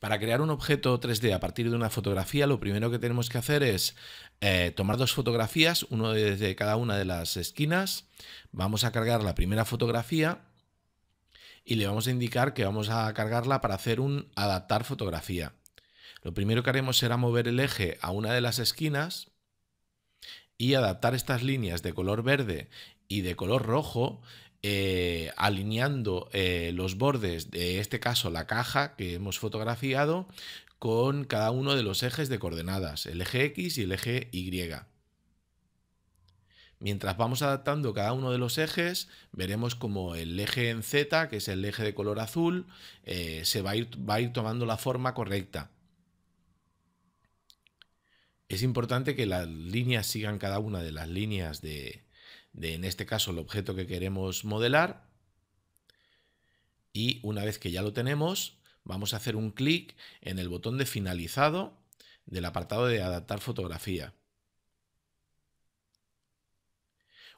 Para crear un objeto 3D a partir de una fotografía, lo primero que tenemos que hacer es eh, tomar dos fotografías, uno desde cada una de las esquinas. Vamos a cargar la primera fotografía y le vamos a indicar que vamos a cargarla para hacer un adaptar fotografía. Lo primero que haremos será mover el eje a una de las esquinas y adaptar estas líneas de color verde y de color rojo eh, alineando eh, los bordes de este caso la caja que hemos fotografiado con cada uno de los ejes de coordenadas, el eje X y el eje Y. Mientras vamos adaptando cada uno de los ejes, veremos como el eje en Z, que es el eje de color azul, eh, se va a, ir, va a ir tomando la forma correcta. Es importante que las líneas sigan cada una de las líneas de, de, en este caso, el objeto que queremos modelar. Y una vez que ya lo tenemos, vamos a hacer un clic en el botón de finalizado del apartado de adaptar fotografía.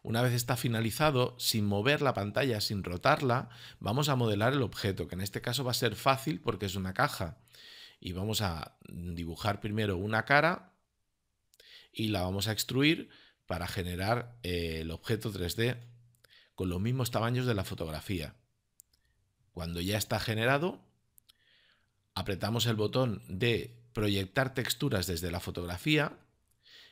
Una vez está finalizado, sin mover la pantalla, sin rotarla, vamos a modelar el objeto, que en este caso va a ser fácil porque es una caja. Y vamos a dibujar primero una cara y la vamos a extruir para generar eh, el objeto 3D con los mismos tamaños de la fotografía. Cuando ya está generado, apretamos el botón de proyectar texturas desde la fotografía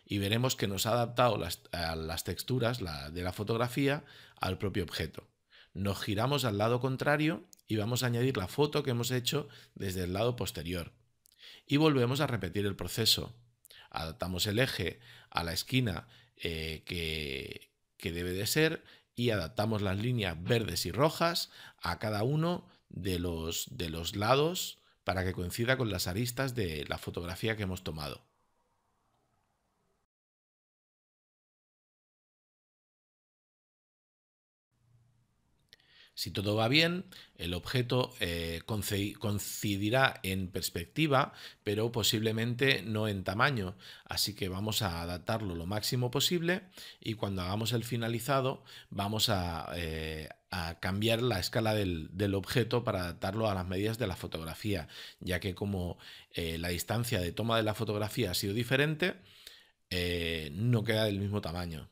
y veremos que nos ha adaptado las, texturas de la fotografía al propio objeto. Nos giramos al lado contrario y vamos a añadir la foto que hemos hecho desde el lado posterior. Y volvemos a repetir el proceso. Adaptamos el eje a la esquina eh, que, que debe de ser y adaptamos las líneas verdes y rojas a cada uno de los, de los lados para que coincida con las aristas de la fotografía que hemos tomado. Si todo va bien, el objeto eh, coincidirá en perspectiva, pero posiblemente no en tamaño, así que vamos a adaptarlo lo máximo posible y cuando hagamos el finalizado vamos a, eh, cambiar la escala del, objeto para adaptarlo a las medidas de la fotografía, ya que como eh, la distancia de toma de la fotografía ha sido diferente, no queda del mismo tamaño.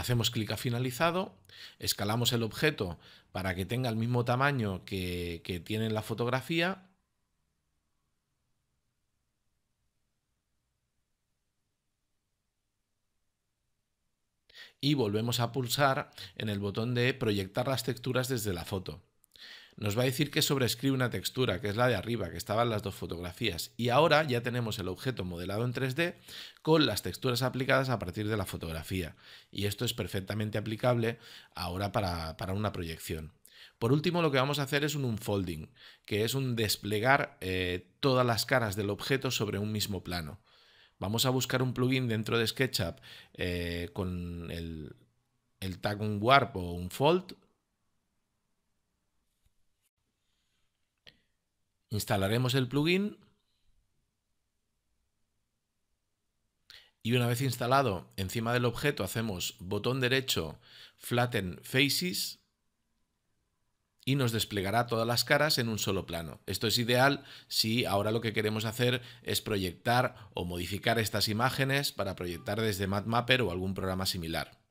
Hacemos clic a finalizado, escalamos el objeto para que tenga el mismo tamaño que, tiene la fotografía. Y volvemos a pulsar en el botón de proyectar las texturas desde la foto nos va a decir que sobrescribe una textura, que es la de arriba, que estaban las dos fotografías. Y ahora ya tenemos el objeto modelado en 3D con las texturas aplicadas a partir de la fotografía. Y esto es perfectamente aplicable ahora para, una proyección. Por último, lo que vamos a hacer es un unfolding, que es un desplegar eh, todas las caras del objeto sobre un mismo plano. Vamos a buscar un plugin dentro de SketchUp eh, con el, el tag un warp o un fold Instalaremos el plugin. Y una vez instalado, encima del objeto hacemos botón derecho Flatten Faces y nos desplegará todas las caras en un solo plano. Esto es ideal si ahora lo que queremos hacer es proyectar o modificar estas imágenes para proyectar desde MatMapper o algún programa similar.